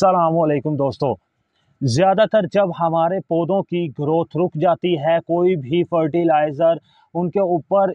सलामकुम दोस्तों ज़्यादातर जब हमारे पौधों की ग्रोथ रुक जाती है कोई भी फर्टिलाइज़र उनके ऊपर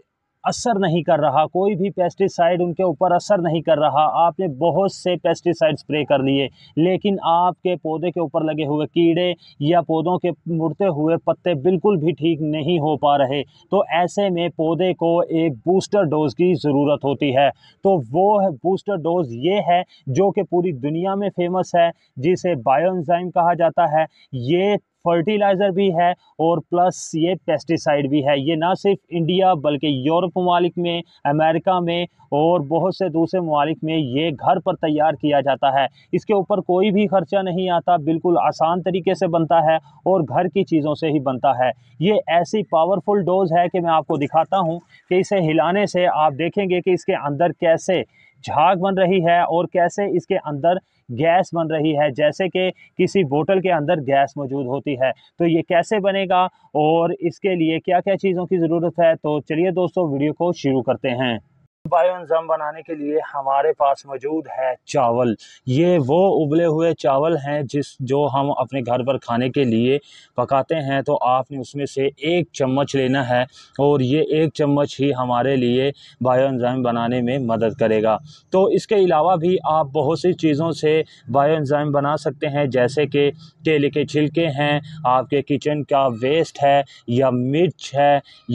असर नहीं कर रहा कोई भी पेस्टिसाइड उनके ऊपर असर नहीं कर रहा आपने बहुत से पेस्टिसाइड स्प्रे कर लिए लेकिन आपके पौधे के ऊपर लगे हुए कीड़े या पौधों के मुड़ते हुए पत्ते बिल्कुल भी ठीक नहीं हो पा रहे तो ऐसे में पौधे को एक बूस्टर डोज़ की ज़रूरत होती है तो वो है बूस्टर डोज़ ये है जो कि पूरी दुनिया में फेमस है जिसे बायोन्जाइम कहा जाता है ये फर्टिलाइज़र भी है और प्लस ये पेस्टिसाइड भी है ये ना सिर्फ इंडिया बल्कि यूरोप ममालिक में अमेरिका में और बहुत से दूसरे ममालिक में ये घर पर तैयार किया जाता है इसके ऊपर कोई भी खर्चा नहीं आता बिल्कुल आसान तरीके से बनता है और घर की चीज़ों से ही बनता है ये ऐसी पावरफुल डोज है कि मैं आपको दिखाता हूँ कि इसे हिलाने से आप देखेंगे कि इसके अंदर कैसे झाग बन रही है और कैसे इसके अंदर गैस बन रही है जैसे कि किसी बोतल के अंदर गैस मौजूद होती है तो ये कैसे बनेगा और इसके लिए क्या क्या चीज़ों की ज़रूरत है तो चलिए दोस्तों वीडियो को शुरू करते हैं बायो इंजाम बनाने के लिए हमारे पास मौजूद है चावल ये वो उबले हुए चावल हैं जिस जो हम अपने घर पर खाने के लिए पकाते हैं तो आपने उसमें से एक चम्मच लेना है और ये एक चम्मच ही हमारे लिए बायो इंजाम बनाने में मदद करेगा तो इसके अलावा भी आप बहुत सी चीज़ों से बायो इंजाम बना सकते हैं जैसे कि केले के छिलके हैं आपके किचन का वेस्ट है या मिर्च है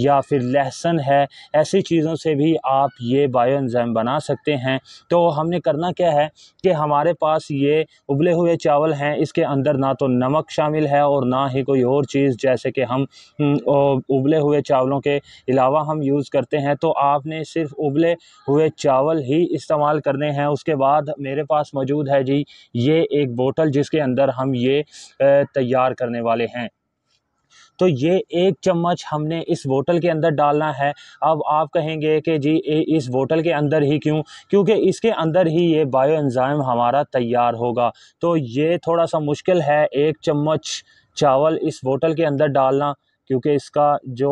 या फिर लहसुन है ऐसी चीज़ों से भी आप ये से बायो एंजाइम बना सकते हैं तो हमने करना क्या है कि हमारे पास ये उबले हुए चावल हैं इसके अंदर ना तो नमक शामिल है और ना ही कोई और चीज़ जैसे कि हम हम्म, उबले हुए चावलों के अलावा हम यूज़ करते हैं तो आपने सिर्फ उबले हुए चावल ही इस्तेमाल करने हैं उसके बाद मेरे पास मौजूद है जी ये एक बोतल जिसके अंदर हम ये तैयार करने वाले हैं तो ये एक चम्मच हमने इस बोतल के अंदर डालना है अब आप कहेंगे कि जी इस बोतल के अंदर ही क्यों क्योंकि इसके अंदर ही ये बायो एंजाइम हमारा तैयार होगा तो ये थोड़ा सा मुश्किल है एक चम्मच चावल इस बोतल के अंदर डालना क्योंकि इसका जो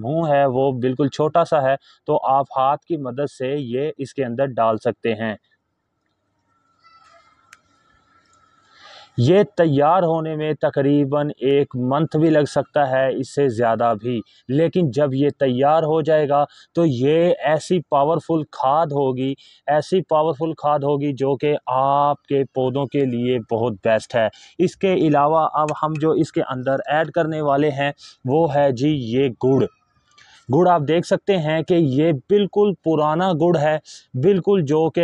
मुंह है वो बिल्कुल छोटा सा है तो आप हाथ की मदद से ये इसके अंदर डाल सकते हैं ये तैयार होने में तकरीबन एक मंथ भी लग सकता है इससे ज़्यादा भी लेकिन जब ये तैयार हो जाएगा तो ये ऐसी पावरफुल खाद होगी ऐसी पावरफुल खाद होगी जो कि आपके पौधों के लिए बहुत बेस्ट है इसके अलावा अब हम जो इसके अंदर ऐड करने वाले हैं वो है जी ये गुड़ गुड़ आप देख सकते हैं कि ये बिल्कुल पुराना गुड़ है बिल्कुल जो कि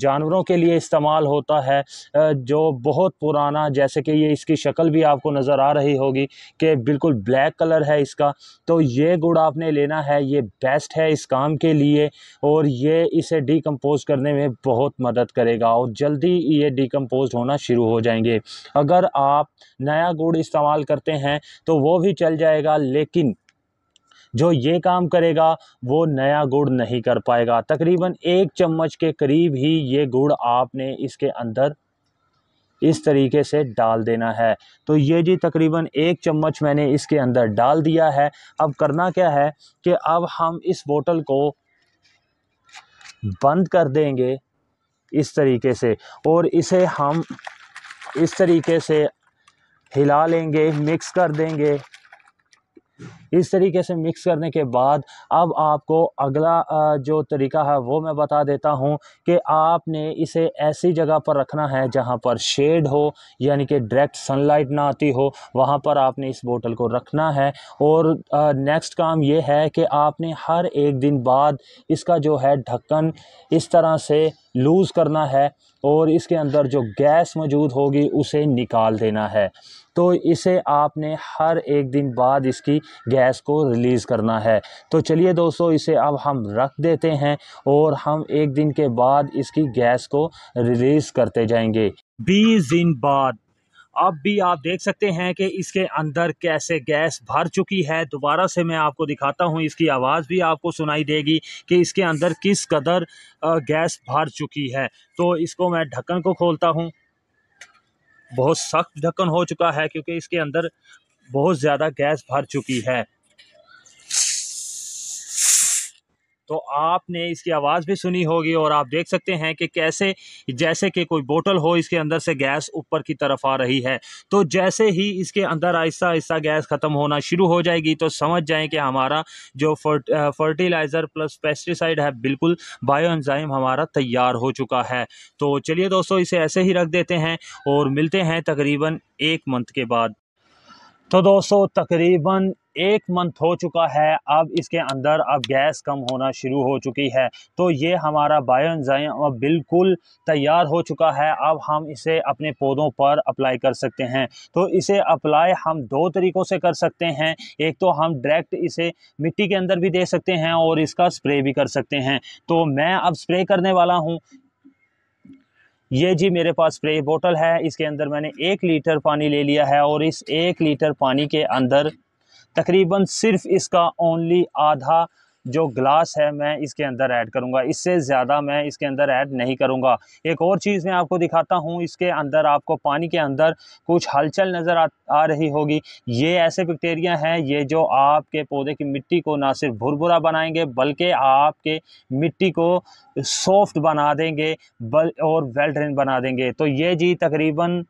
जानवरों के लिए इस्तेमाल होता है जो बहुत पुराना जैसे कि ये इसकी शक्ल भी आपको नज़र आ रही होगी कि बिल्कुल ब्लैक कलर है इसका तो ये गुड़ आपने लेना है ये बेस्ट है इस काम के लिए और ये इसे डिकम्पोज करने में बहुत मदद करेगा और जल्दी ये डिकम्पोज होना शुरू हो जाएंगे अगर आप नया गुड़ इस्तेमाल करते हैं तो वो भी चल जाएगा लेकिन जो ये काम करेगा वो नया गुड़ नहीं कर पाएगा तकरीबन एक चम्मच के करीब ही ये गुड़ आपने इसके अंदर इस तरीके से डाल देना है तो ये जी तकरीबन एक चम्मच मैंने इसके अंदर डाल दिया है अब करना क्या है कि अब हम इस बोतल को बंद कर देंगे इस तरीके से और इसे हम इस तरीके से हिला लेंगे मिक्स कर देंगे इस तरीके से मिक्स करने के बाद अब आपको अगला जो तरीका है वो मैं बता देता हूँ कि आपने इसे ऐसी जगह पर रखना है जहाँ पर शेड हो यानी कि डायरेक्ट सनलाइट ना आती हो वहाँ पर आपने इस बोतल को रखना है और नेक्स्ट काम ये है कि आपने हर एक दिन बाद इसका जो है ढक्कन इस तरह से लूज़ करना है और इसके अंदर जो गैस मौजूद होगी उसे निकाल देना है तो इसे आपने हर एक दिन बाद इसकी गैस गैस को रिलीज़ करना है तो चलिए दोस्तों इसे अब हम रख देते हैं और हम एक दिन के बाद इसकी गैस को रिलीज़ करते जाएंगे बीस दिन बाद अब भी आप देख सकते हैं कि इसके अंदर कैसे गैस भर चुकी है दोबारा से मैं आपको दिखाता हूँ इसकी आवाज़ भी आपको सुनाई देगी कि इसके अंदर किस कदर गैस भर चुकी है तो इसको मैं ढक्कन को खोलता हूँ बहुत सख्त ढक्कन हो चुका है क्योंकि इसके अंदर बहुत ज़्यादा गैस भर चुकी है तो आपने इसकी आवाज़ भी सुनी होगी और आप देख सकते हैं कि कैसे जैसे कि कोई बोतल हो इसके अंदर से गैस ऊपर की तरफ आ रही है तो जैसे ही इसके अंदर आहिस्ता आहिस्ता गैस ख़त्म होना शुरू हो जाएगी तो समझ जाएं कि हमारा जो फर्ट, फर्टिलाइज़र प्लस पेस्टिसाइड है बिल्कुल बायो एंजाइम हमारा तैयार हो चुका है तो चलिए दोस्तों इसे ऐसे ही रख देते हैं और मिलते हैं तकरीबन एक मंथ के बाद तो दोस्तों तकरीबन एक मंथ हो चुका है अब इसके अंदर अब गैस कम होना शुरू हो चुकी है तो ये हमारा बायोजाइम अब बिल्कुल तैयार हो चुका है अब हम इसे अपने पौधों पर अप्लाई कर सकते हैं तो इसे अप्लाई हम दो तरीक़ों से कर सकते हैं एक तो हम डायरेक्ट इसे मिट्टी के अंदर भी दे सकते हैं और इसका स्प्रे भी कर सकते हैं तो मैं अब स्प्रे करने वाला हूँ ये जी मेरे पास स्प्रे बोतल है इसके अंदर मैंने एक लीटर पानी ले लिया है और इस एक लीटर पानी के अंदर तकरीबन सिर्फ इसका ओनली आधा जो ग्लास है मैं इसके अंदर ऐड करूंगा इससे ज़्यादा मैं इसके अंदर ऐड नहीं करूंगा एक और चीज़ मैं आपको दिखाता हूं इसके अंदर आपको पानी के अंदर कुछ हलचल नज़र आ, आ रही होगी ये ऐसे बैक्टीरिया हैं ये जो आपके पौधे की मिट्टी को ना सिर्फ भुरभुरा बनाएंगे बल्कि आपके मिट्टी को सॉफ्ट बना देंगे बल और वेल ड्रेन बना देंगे तो ये जी तकरीबन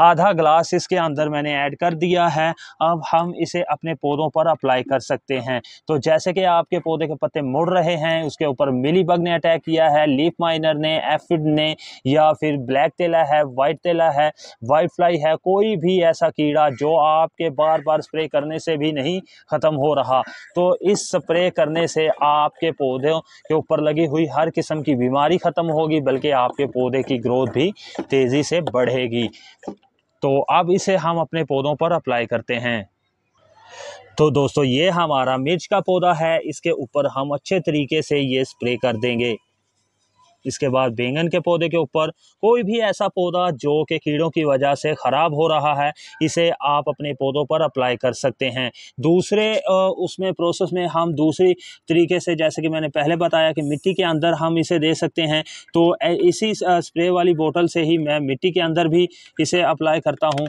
आधा ग्लास इसके अंदर मैंने ऐड कर दिया है अब हम इसे अपने पौधों पर अप्लाई कर सकते हैं तो जैसे कि आपके पौधे के पत्ते मुड़ रहे हैं उसके ऊपर मिली बग ने अटैक किया है लीफ माइनर ने एफिड ने या फिर ब्लैक तेला है वाइट तेला है वाइट फ्लाई है कोई भी ऐसा कीड़ा जो आपके बार बार स्प्रे करने से भी नहीं ख़त्म हो रहा तो इस स्प्रे करने से आपके पौधों के ऊपर लगी हुई हर किस्म की बीमारी ख़त्म होगी बल्कि आपके पौधे की ग्रोथ भी तेज़ी से बढ़ेगी तो अब इसे हम अपने पौधों पर अप्लाई करते हैं तो दोस्तों ये हमारा मिर्च का पौधा है इसके ऊपर हम अच्छे तरीके से ये स्प्रे कर देंगे इसके बाद बैंगन के पौधे के ऊपर कोई भी ऐसा पौधा जो कि कीड़ों की वजह से ख़राब हो रहा है इसे आप अपने पौधों पर अप्लाई कर सकते हैं दूसरे उसमें प्रोसेस में हम दूसरी तरीके से जैसे कि मैंने पहले बताया कि मिट्टी के अंदर हम इसे दे सकते हैं तो इसी स्प्रे वाली बोतल से ही मैं मिट्टी के अंदर भी इसे अप्लाई करता हूँ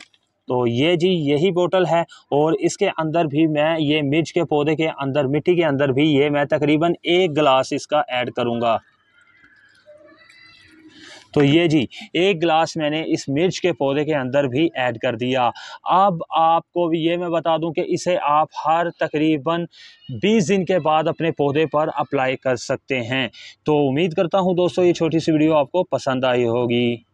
तो ये जी यही बोतल है और इसके अंदर भी मैं ये मिर्च के पौधे के अंदर मिट्टी के अंदर भी ये मैं तकरीबन एक गिलास इसका ऐड करूँगा तो ये जी एक गिलास मैंने इस मिर्च के पौधे के अंदर भी ऐड कर दिया अब आपको भी ये मैं बता दूं कि इसे आप हर तकरीबन 20 दिन के बाद अपने पौधे पर अप्लाई कर सकते हैं तो उम्मीद करता हूं दोस्तों ये छोटी सी वीडियो आपको पसंद आई होगी